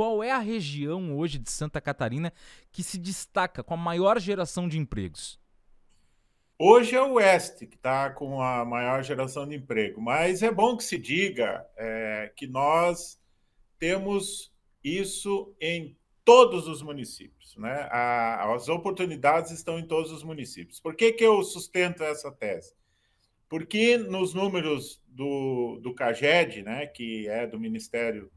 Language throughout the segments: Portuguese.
qual é a região hoje de Santa Catarina que se destaca com a maior geração de empregos? Hoje é o Oeste que está com a maior geração de emprego, mas é bom que se diga é, que nós temos isso em todos os municípios. Né? A, as oportunidades estão em todos os municípios. Por que, que eu sustento essa tese? Porque nos números do, do CAGED, né, que é do Ministério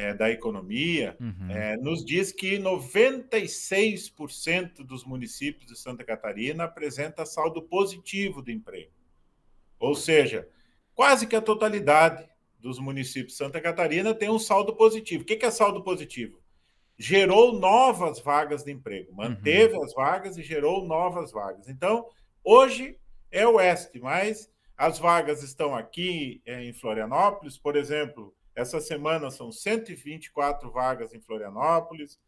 é, da economia, uhum. é, nos diz que 96% dos municípios de Santa Catarina apresenta saldo positivo do emprego. Ou seja, quase que a totalidade dos municípios de Santa Catarina tem um saldo positivo. O que é saldo positivo? Gerou novas vagas de emprego, manteve uhum. as vagas e gerou novas vagas. Então, hoje é o oeste, mas as vagas estão aqui é, em Florianópolis, por exemplo, essa semana são 124 vagas em Florianópolis,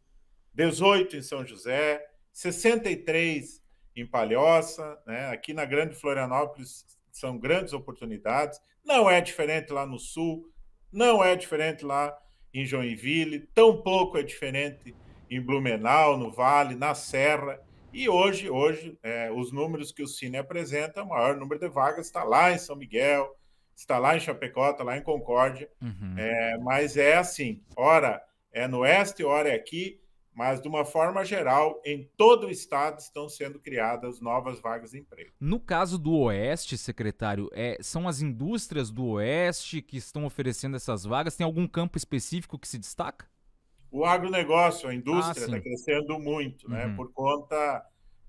18 em São José, 63 em Palhoça. Né? Aqui na Grande Florianópolis são grandes oportunidades. Não é diferente lá no Sul, não é diferente lá em Joinville, tão pouco é diferente em Blumenau, no Vale, na Serra. E hoje, hoje, é, os números que o Cine apresenta, o maior número de vagas está lá em São Miguel, está lá em Chapecó, está lá em Concórdia, uhum. é, mas é assim, ora é no oeste, ora é aqui, mas de uma forma geral, em todo o estado estão sendo criadas novas vagas de emprego. No caso do Oeste, secretário, é, são as indústrias do Oeste que estão oferecendo essas vagas? Tem algum campo específico que se destaca? O agronegócio, a indústria, está ah, tá crescendo muito, né? uhum. né? Por conta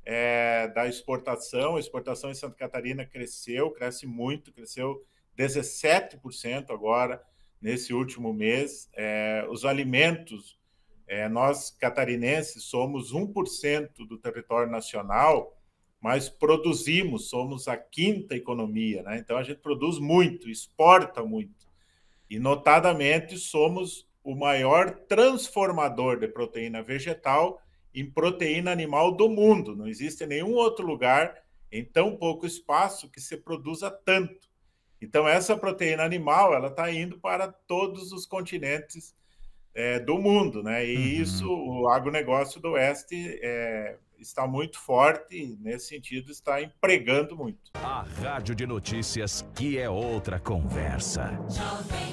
é, da exportação. A exportação em Santa Catarina cresceu, cresce muito, cresceu 17% agora nesse último mês. É, os alimentos, é, nós catarinenses somos 1% do território nacional, mas produzimos, somos a quinta economia, né? então a gente produz muito, exporta muito. E notadamente somos o maior transformador de proteína vegetal em proteína animal do mundo. Não existe nenhum outro lugar em tão pouco espaço que se produza tanto. Então, essa proteína animal ela está indo para todos os continentes é, do mundo, né? E uhum. isso, o agronegócio do Oeste é, está muito forte, nesse sentido, está empregando muito. A Rádio de Notícias, que é outra conversa. Jovem.